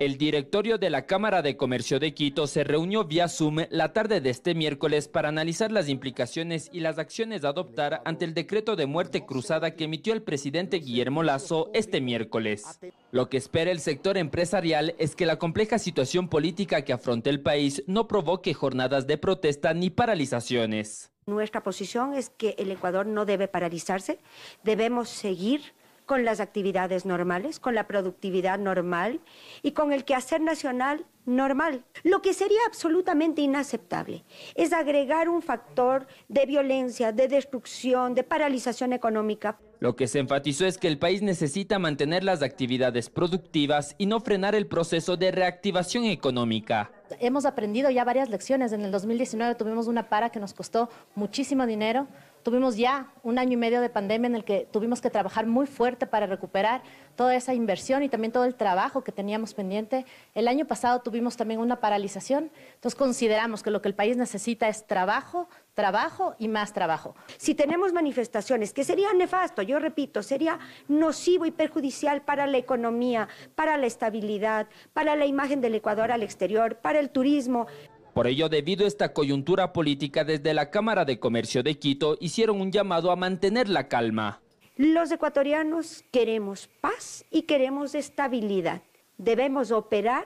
El directorio de la Cámara de Comercio de Quito se reunió vía Zoom la tarde de este miércoles para analizar las implicaciones y las acciones a adoptar ante el decreto de muerte cruzada que emitió el presidente Guillermo Lazo este miércoles. Lo que espera el sector empresarial es que la compleja situación política que afronta el país no provoque jornadas de protesta ni paralizaciones. Nuestra posición es que el Ecuador no debe paralizarse, debemos seguir con las actividades normales, con la productividad normal y con el quehacer nacional normal. Lo que sería absolutamente inaceptable es agregar un factor de violencia, de destrucción, de paralización económica. Lo que se enfatizó es que el país necesita mantener las actividades productivas y no frenar el proceso de reactivación económica. Hemos aprendido ya varias lecciones. En el 2019 tuvimos una para que nos costó muchísimo dinero, Tuvimos ya un año y medio de pandemia en el que tuvimos que trabajar muy fuerte para recuperar toda esa inversión y también todo el trabajo que teníamos pendiente. El año pasado tuvimos también una paralización, entonces consideramos que lo que el país necesita es trabajo, trabajo y más trabajo. Si tenemos manifestaciones que sería nefasto, yo repito, sería nocivo y perjudicial para la economía, para la estabilidad, para la imagen del Ecuador al exterior, para el turismo. Por ello, debido a esta coyuntura política, desde la Cámara de Comercio de Quito hicieron un llamado a mantener la calma. Los ecuatorianos queremos paz y queremos estabilidad. Debemos operar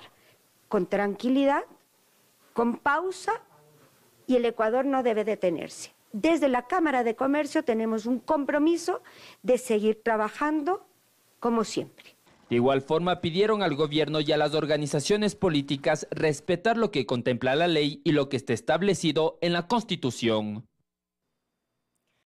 con tranquilidad, con pausa y el Ecuador no debe detenerse. Desde la Cámara de Comercio tenemos un compromiso de seguir trabajando como siempre. De igual forma, pidieron al gobierno y a las organizaciones políticas respetar lo que contempla la ley y lo que está establecido en la Constitución.